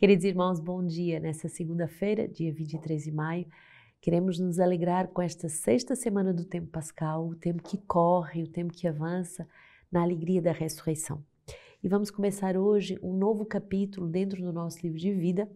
Queridos irmãos, bom dia. Nessa segunda-feira, dia 23 de maio, queremos nos alegrar com esta sexta semana do tempo pascal, o tempo que corre, o tempo que avança na alegria da ressurreição. E vamos começar hoje um novo capítulo dentro do nosso livro de vida.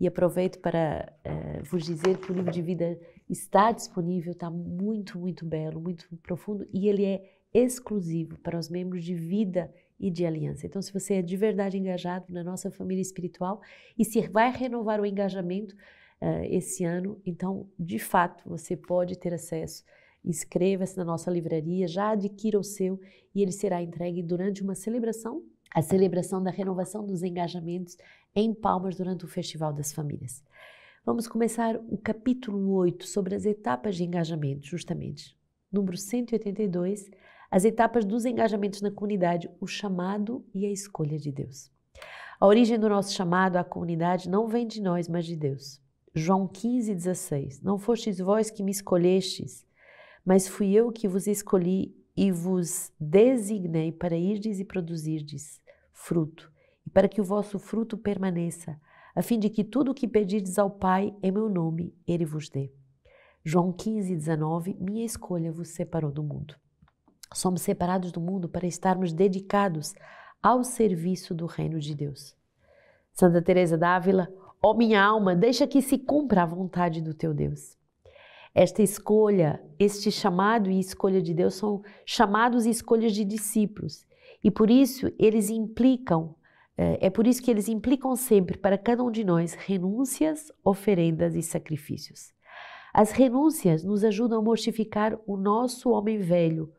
E aproveito para uh, vos dizer que o livro de vida está disponível, está muito, muito belo, muito profundo e ele é exclusivo para os membros de vida e de aliança. Então, se você é de verdade engajado na nossa família espiritual e se vai renovar o engajamento uh, esse ano, então, de fato, você pode ter acesso. Inscreva-se na nossa livraria, já adquira o seu e ele será entregue durante uma celebração a celebração da renovação dos engajamentos em Palmas durante o Festival das Famílias. Vamos começar o capítulo 8 sobre as etapas de engajamento, justamente. Número 182, as etapas dos engajamentos na comunidade, o chamado e a escolha de Deus. A origem do nosso chamado à comunidade não vem de nós, mas de Deus. João 15, 16. Não fostes vós que me escolhestes, mas fui eu que vos escolhi e vos designei para irdes e produzirdes fruto, e para que o vosso fruto permaneça, a fim de que tudo o que pedirdes ao Pai em meu nome, ele vos dê. João 15, 19. Minha escolha vos separou do mundo. Somos separados do mundo para estarmos dedicados ao serviço do reino de Deus. Santa Teresa d'Ávila, ó oh minha alma, deixa que se cumpra a vontade do teu Deus. Esta escolha, este chamado e escolha de Deus são chamados e escolhas de discípulos. E por isso eles implicam, eh, é por isso que eles implicam sempre para cada um de nós renúncias, oferendas e sacrifícios. As renúncias nos ajudam a mortificar o nosso homem velho,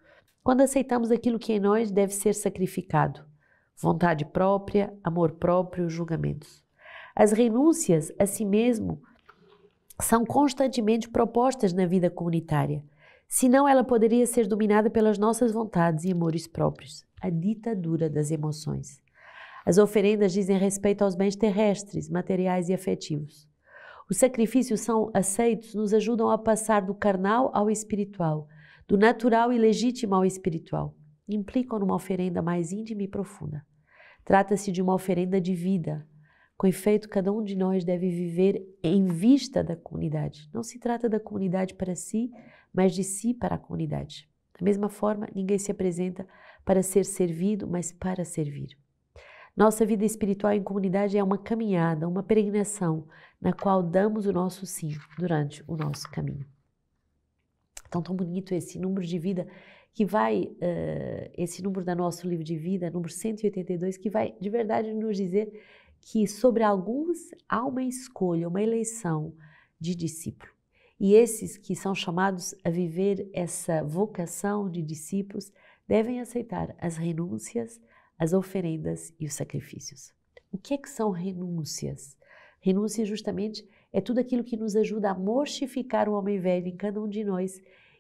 quando aceitamos aquilo que em nós deve ser sacrificado: vontade própria, amor próprio, julgamentos. As renúncias a si mesmo são constantemente propostas na vida comunitária, senão ela poderia ser dominada pelas nossas vontades e amores próprios a ditadura das emoções. As oferendas dizem respeito aos bens terrestres, materiais e afetivos. Os sacrifícios são aceitos, nos ajudam a passar do carnal ao espiritual do natural e legítimo ao espiritual, implicam numa oferenda mais íntima e profunda. Trata-se de uma oferenda de vida, com efeito, cada um de nós deve viver em vista da comunidade. Não se trata da comunidade para si, mas de si para a comunidade. Da mesma forma, ninguém se apresenta para ser servido, mas para servir. Nossa vida espiritual em comunidade é uma caminhada, uma peregrinação, na qual damos o nosso sim durante o nosso caminho. Então, tão bonito esse número de vida que vai, uh, esse número do nosso livro de vida, número 182, que vai de verdade nos dizer que sobre alguns há uma escolha, uma eleição de discípulo. E esses que são chamados a viver essa vocação de discípulos devem aceitar as renúncias, as oferendas e os sacrifícios. O que é que são renúncias? Renúncia justamente é tudo aquilo que nos ajuda a mortificar o homem velho em cada um de nós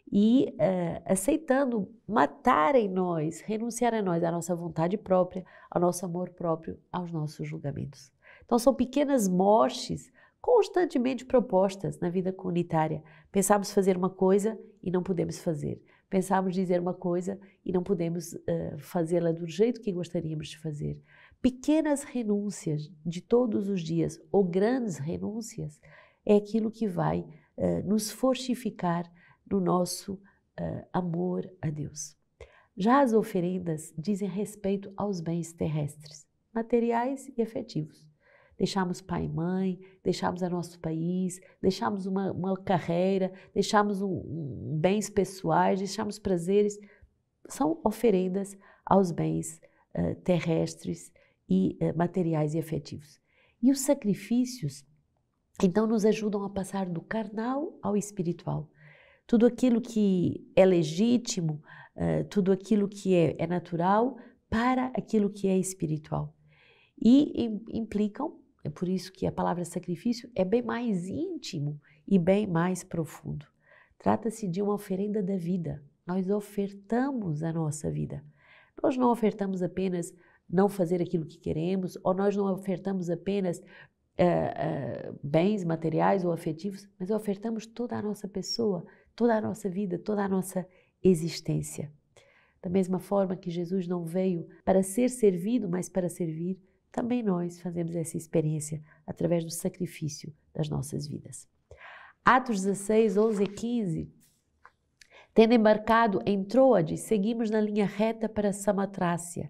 e uh, aceitando matar em nós, renunciar a nós, à nossa vontade própria, ao nosso amor próprio, aos nossos julgamentos. Então, são pequenas mortes constantemente propostas na vida comunitária. Pensamos fazer uma coisa e não podemos fazer. Pensamos dizer uma coisa e não podemos uh, fazê-la do jeito que gostaríamos de fazer. Pequenas renúncias de todos os dias, ou grandes renúncias, é aquilo que vai uh, nos fortificar no nosso uh, amor a Deus. Já as oferendas dizem respeito aos bens terrestres, materiais e afetivos. Deixamos pai e mãe, deixamos o nosso país, deixamos uma, uma carreira, deixamos um, um, bens pessoais, deixamos prazeres. São oferendas aos bens uh, terrestres e uh, materiais e afetivos. E os sacrifícios, então, nos ajudam a passar do carnal ao espiritual. Tudo aquilo que é legítimo, uh, tudo aquilo que é, é, natural para aquilo que é espiritual. E im, implicam, é por isso que a palavra sacrifício é bem mais íntimo e bem mais profundo. Trata-se de uma oferenda da vida. Nós ofertamos a nossa vida. Nós não ofertamos apenas não fazer aquilo que queremos, ou nós não ofertamos apenas Uh, uh, bens materiais ou afetivos, mas ofertamos toda a nossa pessoa, toda a nossa vida, toda a nossa existência. Da mesma forma que Jesus não veio para ser servido, mas para servir, também nós fazemos essa experiência através do sacrifício das nossas vidas. Atos 16, 11 e 15. Tendo embarcado em Troade, seguimos na linha reta para Samatrácia.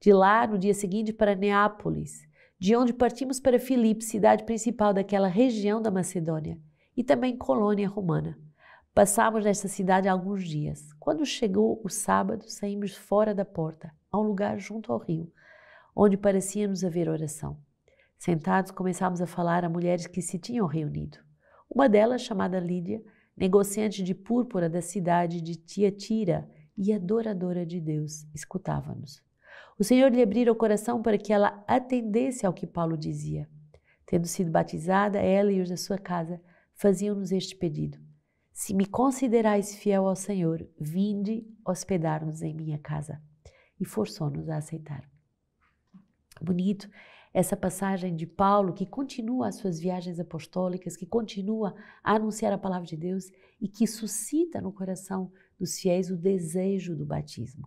De lá, no dia seguinte, para Neápolis, de onde partimos para Filipe, cidade principal daquela região da Macedônia, e também colônia romana. Passámos nesta cidade alguns dias. Quando chegou o sábado, saímos fora da porta, a um lugar junto ao rio, onde parecia-nos haver oração. Sentados, começámos a falar a mulheres que se tinham reunido. Uma delas, chamada Lídia, negociante de púrpura da cidade de Tiatira e adoradora de Deus, escutava-nos. O Senhor lhe abriu o coração para que ela atendesse ao que Paulo dizia. Tendo sido batizada, ela e os da sua casa faziam-nos este pedido se me considerais fiel ao Senhor, vinde hospedar-nos em minha casa. E forçou-nos a aceitar. Bonito essa passagem de Paulo, que continua as suas viagens apostólicas, que continua a anunciar a palavra de Deus e que suscita no coração dos fiéis o desejo do batismo.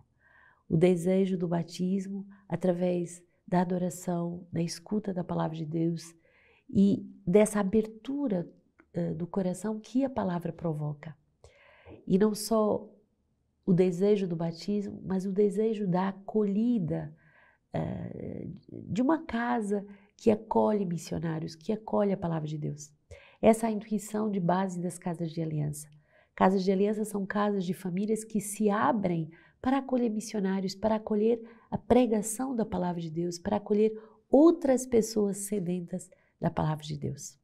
O desejo do batismo através da adoração, da escuta da palavra de Deus e dessa abertura do coração que a palavra provoca. E não só o desejo do batismo, mas o desejo da acolhida de uma casa que acolhe missionários, que acolhe a palavra de Deus. Essa é a intuição de base das casas de aliança. Casas de aliança são casas de famílias que se abrem para acolher missionários, para acolher a pregação da palavra de Deus, para acolher outras pessoas sedentas da palavra de Deus.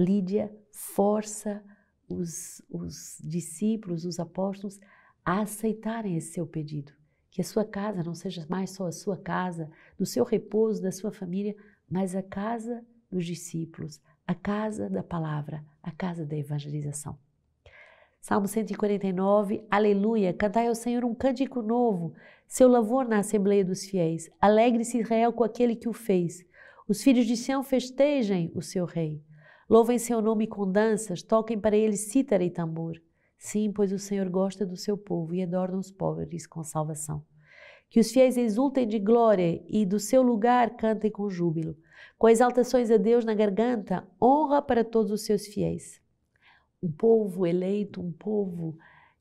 Lídia força os, os discípulos, os apóstolos, a aceitarem esse seu pedido. Que a sua casa não seja mais só a sua casa, do seu repouso, da sua família, mas a casa dos discípulos, a casa da palavra, a casa da evangelização. Salmo 149, Aleluia! Cantai ao Senhor um cântico novo, seu lavor na Assembleia dos Fiéis. Alegre-se Israel com aquele que o fez. Os filhos de Sião festejem o seu rei. Louvem seu nome com danças, toquem para ele cítara e tambor. Sim, pois o Senhor gosta do seu povo e adorna os pobres com salvação. Que os fiéis exultem de glória e do seu lugar cantem com júbilo. Com exaltações a Deus na garganta, honra para todos os seus fiéis. Um povo eleito, um povo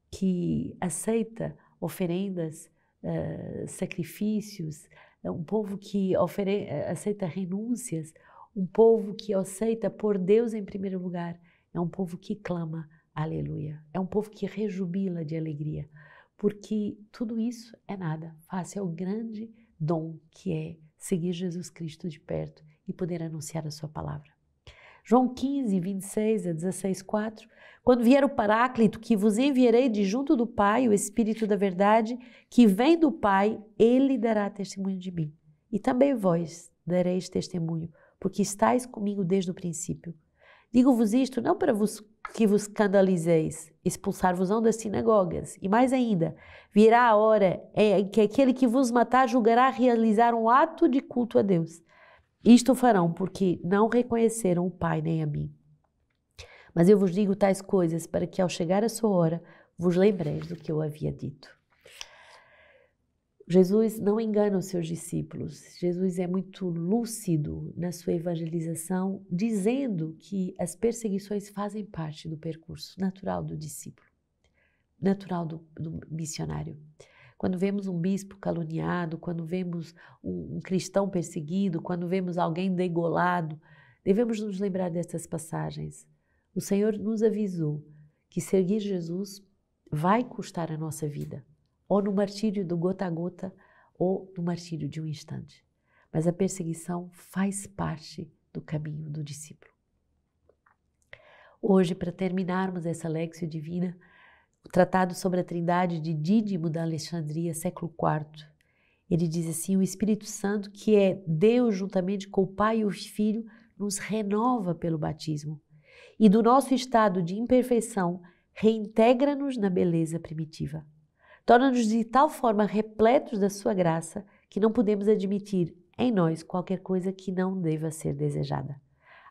que aceita oferendas, eh, sacrifícios, um povo que eh, aceita renúncias, um povo que aceita por Deus em primeiro lugar é um povo que clama aleluia. É um povo que rejubila de alegria, porque tudo isso é nada face ao grande dom que é seguir Jesus Cristo de perto e poder anunciar a sua palavra. João 15, 26 a 16, 4. Quando vier o Paráclito, que vos enviarei de junto do Pai, o Espírito da Verdade, que vem do Pai, ele dará testemunho de mim. E também vós dareis testemunho, porque estáis comigo desde o princípio. Digo-vos isto não para vos, que vos escandalizeis, expulsar-vos-ão das sinagogas. E mais ainda, virá a hora é, em que aquele que vos matar julgará realizar um ato de culto a Deus. Isto farão porque não reconheceram o Pai nem a mim. Mas eu vos digo tais coisas para que, ao chegar a sua hora, vos lembreis do que eu havia dito. Jesus não engana os seus discípulos. Jesus é muito lúcido na sua evangelização, dizendo que as perseguições fazem parte do percurso natural do discípulo, natural do, do missionário. Quando vemos um bispo caluniado, quando vemos um, um cristão perseguido, quando vemos alguém degolado, devemos nos lembrar dessas passagens. O Senhor nos avisou que seguir Jesus vai custar a nossa vida ou no martírio do gota a gota, ou no martírio de um instante. Mas a perseguição faz parte do caminho do discípulo. Hoje, para terminarmos essa Lexia Divina, o Tratado sobre a Trindade de Dídimo da Alexandria, século IV, ele diz assim: O Espírito Santo, que é Deus juntamente com o Pai e o Filho, nos renova pelo batismo e do nosso estado de imperfeição reintegra-nos na beleza primitiva torna-nos de tal forma repletos da sua graça que não podemos admitir em nós qualquer coisa que não deva ser desejada.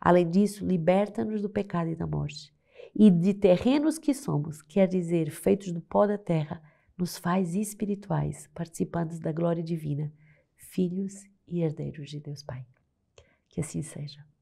Além disso, liberta-nos do pecado e da morte. E de terrenos que somos, quer dizer, feitos do pó da terra, nos faz espirituais, participantes da glória divina, filhos e herdeiros de Deus Pai. Que assim seja.